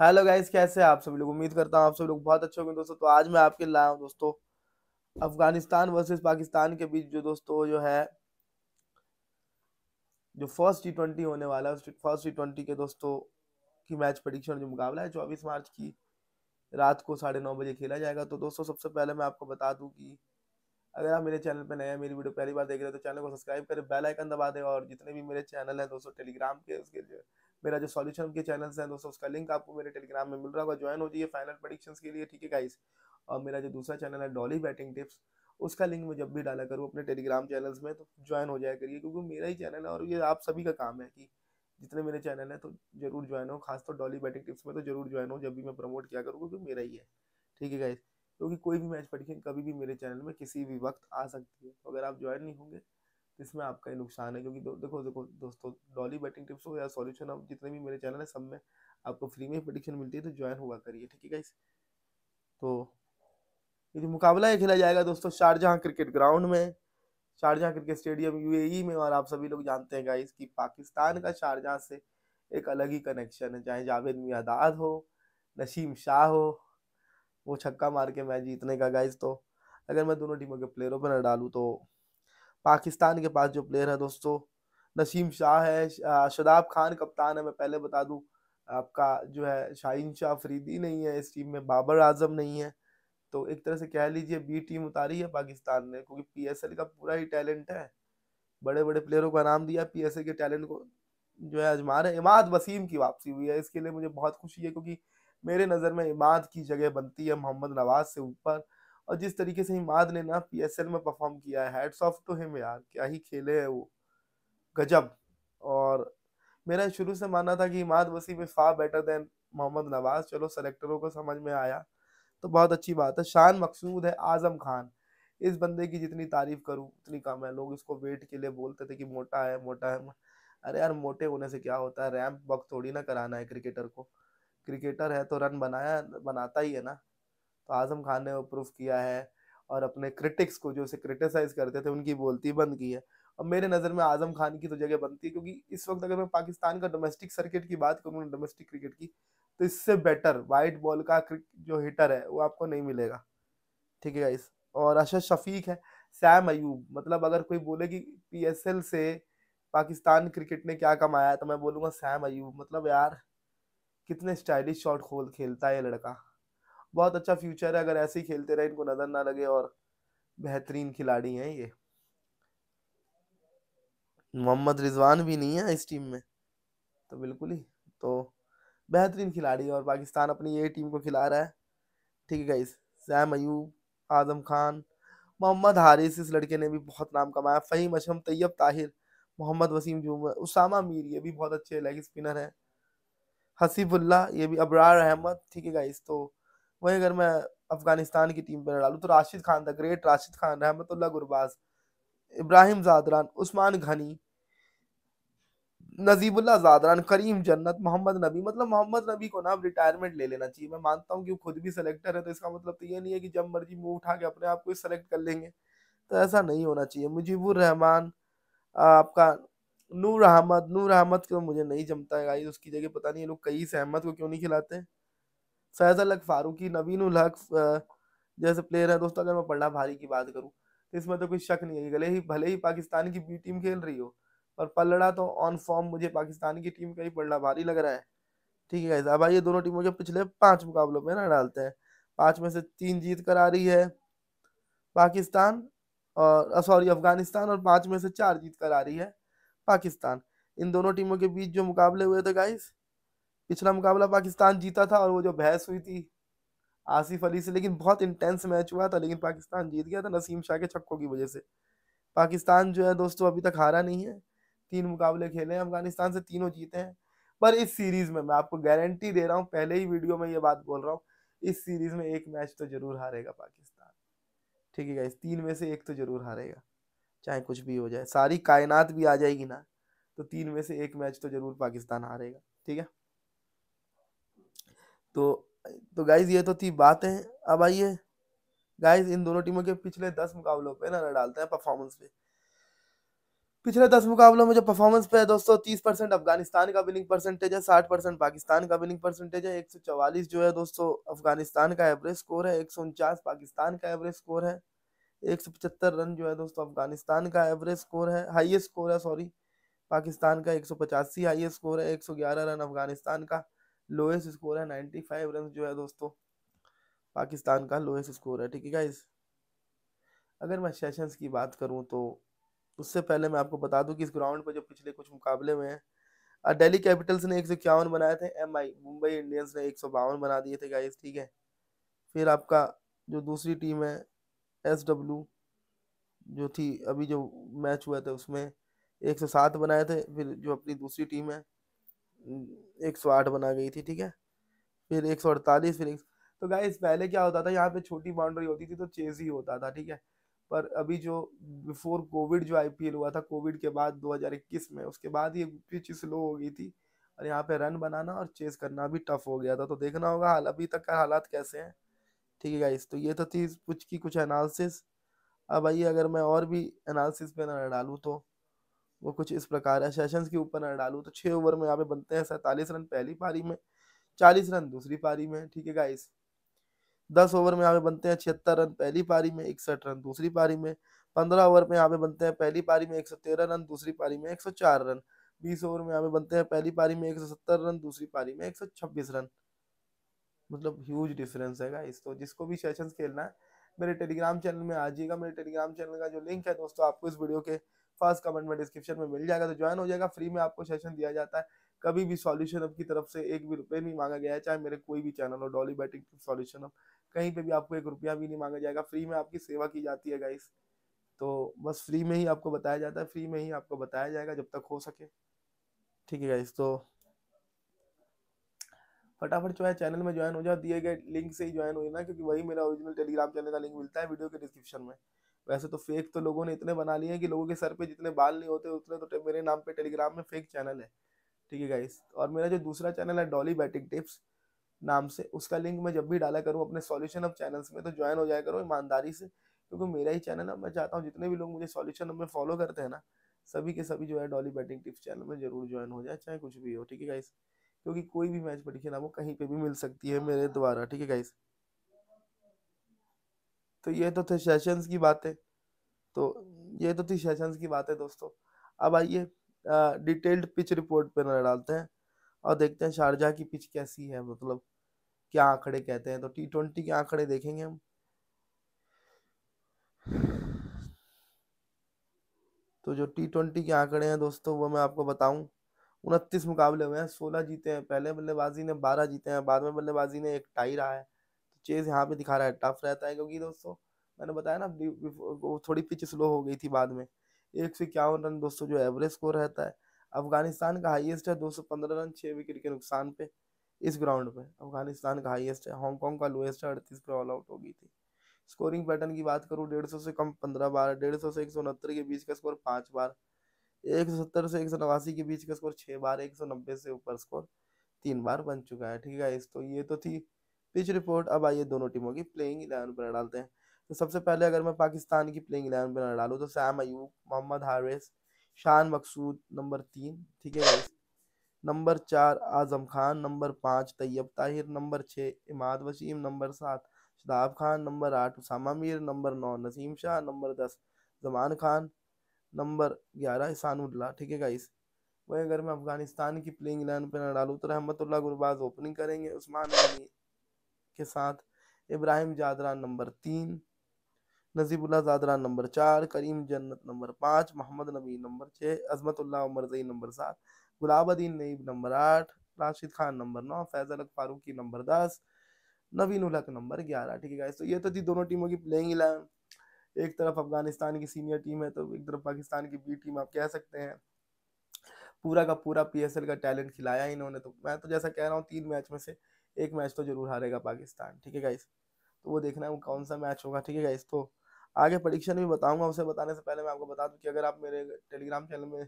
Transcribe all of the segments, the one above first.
hello guys कैसे हैं आप सभी लोग उम्मीद करता हूं आप सभी लोग बहुत अच्छे होंगे दोस्तों तो आज मैं आपके लाया हूं दोस्तों अफगानिस्तान वर्सेस पाकिस्तान के बीच जो दोस्तों जो है जो फर्स्ट टी ट्वेंटी होने वाला है फर्स्ट टी ट्वेंटी के दोस्तों की मैच परीक्षण जो मुकाबला है चौबीस मार्च की रात को साढ़े बजे खेला जाएगा तो दोस्तों सबसे पहले मैं आपको बता दूँ कि अगर आप मेरे चैनल पर नए हैं मेरी वीडियो पहली बार देख रहे हो तो चैनल को सब्सक्राइब करें बेल आइकन दबा दें और जितने भी मेरे चैनल हैं दोस्तों टेलीग्राम के उसके जो मेरा जो सॉल्यूशन के चैनल्स हैं दोस्तों उसका लिंक आपको मेरे टेलीग्राम में मिल रहा होगा ज्वाइन हो जाइए फाइनल प्रोडिक्शन के लिए ठीक है गाइस और मेरा जो दूसरा चैनल है डॉली बैटिंग टिप्स उसका लिंक मैं जब भी डाला करूँ अपने टेलीग्राम चैनल्स में तो ज्वाइन हो जाया करिए क्योंकि मेरा ही चैनल है और ये आप सभी का काम है कि जितने मेरे चैनल हैं तो जरूर ज्वाइन हो खासतौर तो डॉली बैटिंग टिप्स में तो जरूर ज्वाइन हो जब भी मैं प्रमोट किया करूँ क्योंकि मेरा ही है ठीक है गाइज क्योंकि कोई भी मैच प्रडिक्शन कभी भी मेरे चैनल में किसी भी वक्त आ सकती है तो अगर आप ज्वाइन नहीं होंगे इसमें आपका ही नुकसान है क्योंकि देखो देखो दोस्तों डॉली बैटिंग टिप्स हो या सॉल्यूशन आप जितने भी मेरे चैनल है सब में आपको फ्री में प्रडिक्शन मिलती है तो ज्वाइन हुआ करिए ठीक है गाइस तो यदि मुकाबला ये खेला जाएगा दोस्तों शारजहाँ क्रिकेट ग्राउंड में शारजहाँ क्रिकेट स्टेडियम यूएई में और आप सभी लोग जानते हैं गाइस कि पाकिस्तान का शारजहाँ से एक अलग ही कनेक्शन है चाहे जावेद मियादाद हो नसीम शाह हो वो छक्का मार के मैच जीतने का गाइस तो अगर मैं दोनों टीमों के प्लेयरों पर न डालूँ तो पाकिस्तान के पास जो प्लेयर है दोस्तों नसीम शाह है शदाब खान कप्तान है मैं पहले बता दूं आपका जो है शाहिन शाह फरीदी नहीं है इस टीम में बाबर आजम नहीं है तो एक तरह से कह लीजिए बी टीम उतारी है पाकिस्तान ने क्योंकि पीएसएल का पूरा ही टैलेंट है बड़े बड़े प्लेयरों का नाम दिया पीएसएल के टैलेंट को जो है अजमा रहे इमाद वसीम की वापसी हुई है इसके लिए मुझे बहुत खुशी है क्योंकि मेरे नज़र में इमाद की जगह बनती है मोहम्मद नवाज से ऊपर और जिस तरीके से हिमाद ने ना एल में परफॉर्म किया है हेड्स ऑफ टू हिम यार क्या ही खेले हैं वो गजब और मेरा शुरू से मानना था कि Imad Wasim is far better than Mohammad Nawaz चलो सेलेक्टरों को समझ में आया तो बहुत अच्छी बात है शान मकसूद है आजम खान इस बंदे की जितनी तारीफ करूँ उतनी कम है लोग इसको वेट के लिए बोलते थे कि मोटा है मोटा है अरे यार मोटे होने से क्या होता है रैंप बक थोड़ी ना कराना है क्रिकेटर को क्रिकेटर है तो रन बनाया बनाता ही है ना तो आजम खान ने प्रूफ किया है और अपने क्रिटिक्स को जो उसे क्रिटिसाइज करते थे उनकी बोलती बंद की है अब मेरे नज़र में आजम खान की तो जगह बनती है क्योंकि इस वक्त अगर मैं पाकिस्तान का डोमेस्टिक सर्किट की बात करूँ डोमेस्टिक क्रिकेट की तो इससे बेटर वाइट बॉल का जो हिटर है वो आपको नहीं मिलेगा ठीक है गाइस और अशद शफीक है सैम अयूब मतलब अगर कोई बोले कि पी से पाकिस्तान क्रिकेट ने क्या कमाया तो मैं बोलूँगा सैम अयूब मतलब यार कितने स्टाइलिश शॉट खोल खेलता है ये लड़का बहुत अच्छा फ्यूचर है अगर ऐसे ही खेलते रहे इनको नजर ना लगे और बेहतरीन खिलाड़ी हैं ये मोहम्मद रिजवान भी नहीं है इस टीम में तो बिल्कुल ही तो बेहतरीन खिलाड़ी है और पाकिस्तान अपनी ये टीम को खिला रहा है ठीक है इस सैम अयूब आजम खान मोहम्मद हारिस इस लड़के ने भी बहुत नाम कमाया फ़हीम अशम तैयब ताहिर मोहम्मद वसीम जुमर उसामा मीर ये भी बहुत अच्छे लेग स्पिनर हैं हसीबुल्ला ये भी अबरार अहमद ठीक है गाइस तो वही अगर मैं अफगानिस्तान की टीम पर डालू तो राशिद खान था ग्रेट राशिद खान रहमतुल्ला गुरबाज इब्राहिम जादरान उस्मान घनी नजीबुल्ला जादरान करीम जन्नत मोहम्मद नबी मतलब मोहम्मद नबी को ना अब रिटायरमेंट ले लेना चाहिए मैं मानता हूँ कि वो खुद भी सिलेक्टर है तो इसका मतलब तो ये नहीं है कि जब मर्जी मुंह उठा के अपने आप को सेलेक्ट कर लेंगे तो ऐसा नहीं होना चाहिए मुजीबुर रहमान आपका नूर अहमद नूर अहमद को तो मुझे नहीं जमता है गाइस उसकी जगह पता नहीं ये लोग कई सहमत को क्यों नहीं खिलाते फैज़ अलग फारूकी नवीन उल हक जैसे प्लेयर है दोस्तों अगर मैं पढ़ा भारी की बात करूँ तो इसमें तो कोई शक नहीं है भले ही भले ही पाकिस्तान की बी टीम खेल रही हो पर पलड़ा तो ऑन फॉर्म मुझे पाकिस्तान की टीम का ही पलड़ा भारी लग रहा है ठीक है अब ये दोनों टीमों के पिछले पांच मुकाबलों में ना डालते हैं पांच में से तीन जीत कर आ रही है पाकिस्तान और सॉरी अफगानिस्तान और पांच में से चार जीत कर आ रही है पाकिस्तान इन दोनों टीमों के बीच जो मुकाबले हुए थे गाइस पिछला मुकाबला पाकिस्तान जीता था और वो जो बहस हुई थी आसिफ अली से लेकिन बहुत इंटेंस मैच हुआ था लेकिन पाकिस्तान जीत गया था नसीम शाह के छक्कों की वजह से पाकिस्तान जो है दोस्तों अभी तक हारा नहीं है तीन मुकाबले खेले हैं अफगानिस्तान से तीनों जीते हैं पर इस सीरीज में मैं आपको गारंटी दे रहा हूँ पहले ही वीडियो में ये बात बोल रहा हूँ इस सीरीज में एक मैच तो जरूर हारेगा पाकिस्तान ठीक है इस तीन में से एक तो जरूर हारेगा चाहे कुछ भी हो जाए सारी कायनात भी आ जाएगी ना तो तीन में से एक मैच तो जरूर पाकिस्तान हारेगा ठीक है तो तो गाइज ये तो थी बात है अब आइए गाइज इन दोनों टीमों के पिछले दस मुकाबलों पे नजर डालते हैं परफॉर्मेंस पे पिछले दस मुकाबलों में जो परफॉर्मेंस पे है दोस्तों तीस परसेंट अफगानिस्तान का विनिंग परसेंटेज है साठ परसेंट पाकिस्तान का विनिंग परसेंटेज है एक सौ चवालीस जो है दोस्तों अफगानिस्तान का एवरेज स्कोर है एक सौ उनचास पाकिस्तान का एवरेज स्कोर है एक सौ पचहत्तर रन जो है दोस्तों अफगानिस्तान का एवरेज स्कोर है हाईएस्ट स्कोर है सॉरी पाकिस्तान का एक सौ पचासी हाईएस्ट स्कोर है एक सौ ग्यारह रन अफगानिस्तान का लोएस्ट स्कोर है नाइन्टी फाइव रन जो है दोस्तों पाकिस्तान का लोएस्ट स्कोर है ठीक है गाइज अगर मैं सेशंस की बात करूं तो उससे पहले मैं आपको बता दूं कि इस ग्राउंड पर जो पिछले कुछ मुकाबले में है डेली कैपिटल्स ने एक सौ इक्यावन बनाए थे एम आई मुंबई इंडियंस ने एक सौ बावन बना दिए थे गाइज ठीक है फिर आपका जो दूसरी टीम है एस डब्ल्यू जो थी अभी जो मैच हुआ था उसमें एक सौ सात बनाए थे फिर जो अपनी दूसरी टीम है एक सौ आठ बना गई थी ठीक है फिर एक सौ अड़तालीस फिर एक तो गाइस पहले क्या होता था यहाँ पे छोटी बाउंड्री होती थी तो चेज ही होता था ठीक है पर अभी जो बिफोर कोविड जो आईपीएल हुआ था कोविड के बाद 2021 में उसके बाद ये पिच स्लो हो गई थी और यहाँ पे रन बनाना और चेस करना भी टफ हो गया था तो देखना होगा हाल अभी तक का हालात कैसे हैं ठीक है गाइस तो ये तो थी कुछ की कुछ एनालिसिस अब आइए अगर मैं और भी एनालिसिस पे नजर डालूँ तो वो कुछ इस प्रकार है सेशंस के ऊपर ना डालू तो छः ओवर में यहाँ पे बनते हैं सैंतालीस रन पहली पारी में चालीस रन दूसरी पारी में ठीक है गाइस दस ओवर में यहाँ पे बनते हैं छिहत्तर रन पहली पारी में इकसठ रन दूसरी पारी में पंद्रह ओवर में यहाँ पे बनते हैं पहली पारी में एक सौ तेरह रन दूसरी पारी में एक सौ चार रन बीस ओवर में यहाँ पे बनते हैं पहली पारी में एक सौ सत्तर रन दूसरी पारी में एक सौ छब्बीस रन मतलब ह्यूज डिफरेंस है गाइस तो जिसको भी सेशंस खेलना है मेरे टेलीग्राम चैनल में आ जाइएगा मेरे टेलीग्राम चैनल का जो लिंक है दोस्तों आपको इस वीडियो के फर्स्ट कमेंट में डिस्क्रिप्शन में मिल जाएगा तो ज्वाइन हो जाएगा फ्री में आपको सेशन दिया जाता है कभी भी सॉल्यूशन अब की तरफ से एक भी रुपये नहीं मांगा गया है चाहे मेरे कोई भी चैनल हो डॉली बैटिंग सॉल्यूशन अब कहीं पे भी आपको एक रुपया भी नहीं मांगा जाएगा फ्री में आपकी सेवा की जाती है गाइस तो बस फ्री में ही आपको बताया जाता है फ्री में ही आपको बताया जाएगा जब तक हो सके ठीक है गाइस तो फटाफट जो है चैनल में ज्वाइन हो जाओ दिए गए लिंक से ही ज्वाइन हो जाना क्योंकि वही मेरा ओरिजिनल टेलीग्राम चैनल का लिंक मिलता है वीडियो के डिस्क्रिप्शन में वैसे तो फेक तो लोगों ने इतने बना लिए हैं कि लोगों के सर पे जितने बाल नहीं होते उतने तो मेरे नाम पे टेलीग्राम में फेक चैनल है ठीक है गाइस और मेरा जो दूसरा चैनल है डॉली बैटिंग टिप्स नाम से उसका लिंक मैं जब भी डाला करूँ अपने सॉल्यूशन ऑफ चैनल्स में तो ज्वाइन हो जाया करो ईमानदारी से क्योंकि मेरा ही चैनल है मैं चाहता हूँ जितने भी लोग मुझे सॉल्यूशन में फॉलो करते हैं ना सभी के सभी जो है डॉली बैटिंग टिप्स चैनल में जरूर ज्वाइन हो जाए चाहे कुछ भी हो ठीक है गाइस क्योंकि कोई भी मैच ना आपको कहीं पर भी मिल सकती है मेरे द्वारा ठीक है गाइस तो ये तो थे सेशंस की बातें तो ये तो थी सेशंस की बातें दोस्तों अब आइए डिटेल्ड पिच रिपोर्ट पर नजर डालते हैं और देखते हैं शारजा की पिच कैसी है मतलब क्या आंकड़े कहते हैं तो टी ट्वेंटी के आंकड़े देखेंगे हम तो जो टी ट्वेंटी के आंकड़े हैं दोस्तों वो मैं आपको बताऊं उनतीस मुकाबले हुए हैं सोलह जीते हैं पहले बल्लेबाजी ने बारह जीते हैं बाद में बल्लेबाजी ने एक टाई रहा है चेज़ यहाँ पे दिखा रहा है टफ रहता है क्योंकि दोस्तों मैंने बताया ना वो थोड़ी पिच स्लो हो गई थी बाद में एक सौ इक्यावन रन दोस्तों जो एवरेज स्कोर रहता है अफगानिस्तान का हाईएस्ट है दो सौ पंद्रह रन छः विकेट के नुकसान पे इस ग्राउंड पे अफगानिस्तान का हाईएस्ट है हांगकॉन्ग का लोएस्ट है अड़तीस पे ऑल आउट हो गई थी स्कोरिंग पैटर्न की बात करूँ डेढ़ सौ से कम पंद्रह बार डेढ़ सौ से एक सौ उनहत्तर के बीच का स्कोर पाँच बार एक सौ सत्तर से एक सौ नवासी के बीच का स्कोर छः बार एक सौ नब्बे से ऊपर स्कोर तीन बार बन चुका है ठीक है इस तो ये तो थी पिच रिपोर्ट अब आइए दोनों टीमों की प्लेइंग इलेवन बना डालते हैं तो सबसे पहले अगर मैं पाकिस्तान की प्लेइंग इलेवन बना डालूँ तो सैम अयूब मोहम्मद हारिस शान मकसूद नंबर तीन ठीक है नंबर चार आजम खान नंबर पाँच तैयब ताहिर नंबर छः इमाद वसीम नंबर सात शदाब खान नंबर आठ उसामा मीर नंबर नौ नसीम शाह नंबर दस जमान खान नंबर ग्यारह इसानुल्ला ठीक है गाइस वहीं अगर मैं अफगानिस्तान की प्लेइंग लाइन पर ना डालूँ तो रहमतुल्ला गुरबाज ओपनिंग करेंगे उस्मान गनी के साथ इब्राहिम जादरा नंबर तीन नजीबुल्ला जादरा नंबर चार करीम जन्नत नंबर पाँच मोहम्मद नबी नंबर छः अजमतुल्ला मरजई नंबर सात गुलाबद्दीन नईब नंबर आठ राशिद खान नंबर नौ फैजल फारूकी नंबर दस नवीन उलक नंबर ग्यारह ठीक है गाइस तो ये तो थी दोनों टीमों की प्लेइंग इलेवन एक तरफ अफगानिस्तान की सीनियर टीम है तो एक तरफ पाकिस्तान की बी टीम आप कह सकते हैं पूरा का पूरा पीएसएल का टैलेंट खिलाया इन्होंने तो मैं तो जैसा कह रहा हूँ तीन मैच में से एक मैच तो जरूर हारेगा पाकिस्तान ठीक है गाइस तो वो देखना है कौन सा मैच होगा ठीक है गाइस तो आगे परीक्षण भी बताऊंगा उसे बताने से पहले मैं आपको बता दूं कि अगर आप मेरे टेलीग्राम चैनल में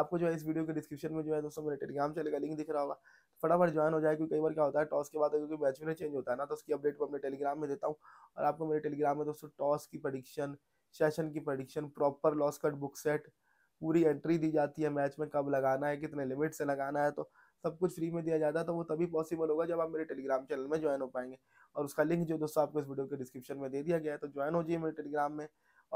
आपको जो है इस वीडियो के डिस्क्रिप्शन में जो है दोस्तों मेरे टेलीग्राम चैनल का लिंक दिख रहा होगा तो फटाफट ज्वाइन हो जाए क्योंकि कई बार क्या होता है टॉस के बाद क्योंकि बैच में चेंज होता है ना तो उसकी अपडेट को अपने टेलीग्राम में देता हूँ और आपको मेरे टेलीग्राम में दोस्तों टॉस की प्रडिक्शन सेशन की prediction proper loss cut book set पूरी एंट्री दी जाती है मैच में कब लगाना है कितने लिमिट से लगाना है तो सब कुछ फ्री में दिया जाता है तो वो तभी पॉसिबल होगा जब आप मेरे टेलीग्राम चैनल में ज्वाइन हो पाएंगे और उसका लिंक जो दोस्तों आपको इस वीडियो के डिस्क्रिप्शन में दे दिया गया है तो ज्वाइन हो जाइए मेरे टेलीग्राम में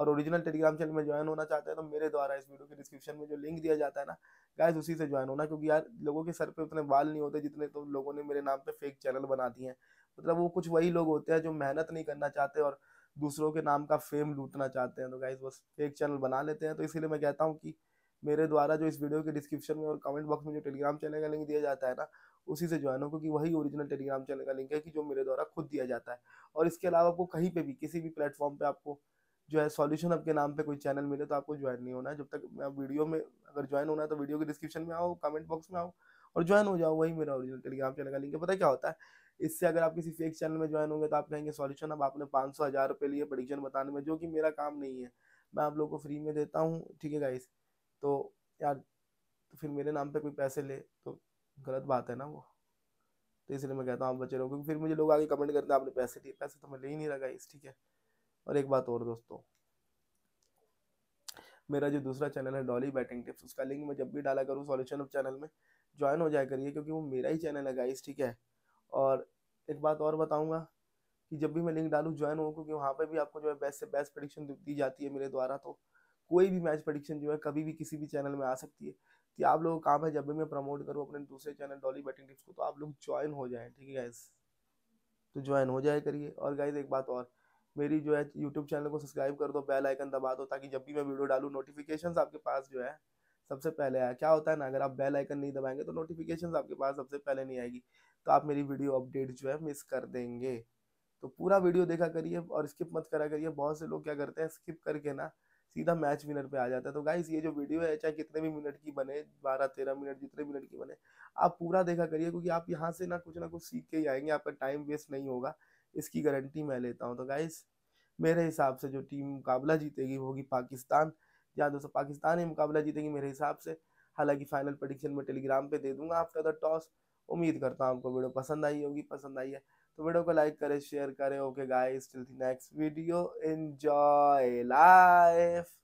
और ओरिजिनल टेलीग्राम चैनल में ज्वाइन होना चाहते हैं तो मेरे द्वारा इस वीडियो के डिस्क्रिप्शन में जो लिंक दिया जाता है ना गाइस उसी से ज्वाइन होना क्योंकि यार लोगों के सर पे उतने बाल नहीं होते जितने तो लोगों ने मेरे नाम पे फेक चैनल बना दिए हैं मतलब वो कुछ वही लोग होते हैं जो मेहनत नहीं करना चाहते और दूसरों के नाम का फेम लूटना चाहते हैं तो गाइज बस फेक चैनल बना लेते हैं तो इसीलिए मैं कहता हूँ कि मेरे द्वारा जो इस वीडियो के डिस्क्रिप्शन में और कमेंट बॉक्स में जो टेलीग्राम चैनल का लिंक दिया जाता है ना उसी से ज्वाइन हो क्योंकि वही ओरिजिनल टेलीग्राम चैनल का लिंक है कि जो मेरे द्वारा खुद दिया जाता है और इसके अलावा आपको कहीं पर भी किसी भी प्लेटफॉर्म पर आपको जो है सॉल्यूशन आपके नाम पे कोई चैनल मिले तो आपको ज्वाइन नहीं होना है जब तक मैं वीडियो में अगर ज्वाइन होना है तो वीडियो के डिस्क्रिप्शन में आओ कमेंट बॉक्स में आओ और ज्वाइन हो जाओ वही मेरा ओरिजिनल टेलीग्राम चैनल का लिंक है पता क्या होता है इससे अगर आप किसी फेक चैनल में ज्वाइन होंगे तो आप कहेंगे सॉल्यूशन अब आपने पाँच सौ हज़ार रुपये लिए प्रडिक्शन बताने में जो कि मेरा काम नहीं है मैं आप लोग को फ्री में देता हूँ ठीक है गाइस तो यार तो फिर मेरे नाम पे कोई पैसे ले तो गलत बात है ना वो तो इसलिए मैं कहता हूँ आप बचे रहो क्योंकि फिर मुझे लोग आगे कमेंट करते हैं आपने पैसे लिए पैसे तो मैं ले ही नहीं रहा इस ठीक है और एक बात और दोस्तों मेरा जो दूसरा चैनल है डॉली बैटिंग टिप्स उसका लिंक मैं जब भी डाला करूँ सॉल्यूशन ऑफ चैनल में ज्वाइन हो जाए करिए क्योंकि वो मेरा ही चैनल है गाइस ठीक है और एक बात और बताऊँगा कि जब भी मैं लिंक डालूँ ज्वाइन हो क्योंकि वहाँ पर भी आपको जो है बेस्ट से बेस्ट प्रडिक्शन दी जाती है मेरे द्वारा तो कोई भी मैच प्रडिक्शन जो है कभी भी किसी भी चैनल में आ सकती है कि आप लोगों का काम है जब भी मैं प्रमोट करूँ अपने दूसरे चैनल डॉली बैटिंग टिप्स को तो आप लोग ज्वाइन हो जाए ठीक है गाइज तो ज्वाइन हो जाए करिए और गाइज एक बात और मेरी जो है यूट्यूब चैनल को सब्सक्राइब कर दो बेल आइकन दबा दो ताकि जब भी मैं वीडियो डालूँ नोटिफिकेशन आपके पास जो है सबसे पहले आया क्या होता है ना अगर आप बेल आइकन नहीं दबाएंगे तो नोटिफिकेशन आपके पास सबसे पहले नहीं आएगी तो आप मेरी वीडियो अपडेट जो है मिस कर देंगे तो पूरा वीडियो देखा करिए और स्किप मत करा करिए बहुत से लोग क्या करते हैं स्किप करके ना सीधा मैच विनर पे आ जाता है तो गाइज ये जो वीडियो है चाहे कितने भी मिनट की बने बारह तेरह मिनट जितने मिनट की बने आप पूरा देखा करिए क्योंकि आप यहाँ से ना कुछ ना कुछ सीख के ही आएंगे आपका टाइम वेस्ट नहीं होगा इसकी गारंटी मैं लेता हूँ तो गाइज मेरे हिसाब से जो टीम मुकाबला जीतेगी होगी पाकिस्तान या दोस्तों पाकिस्तान ही मुकाबला जीतेगी मेरे हिसाब से हालांकि फाइनल प्रडिक्शन में टेलीग्राम पे दे दूंगा आफ्टर द टॉस उम्मीद करता हूँ आपको वीडियो पसंद आई होगी पसंद आई है तो वीडियो को लाइक करें शेयर करें okay guys till the next video enjoy life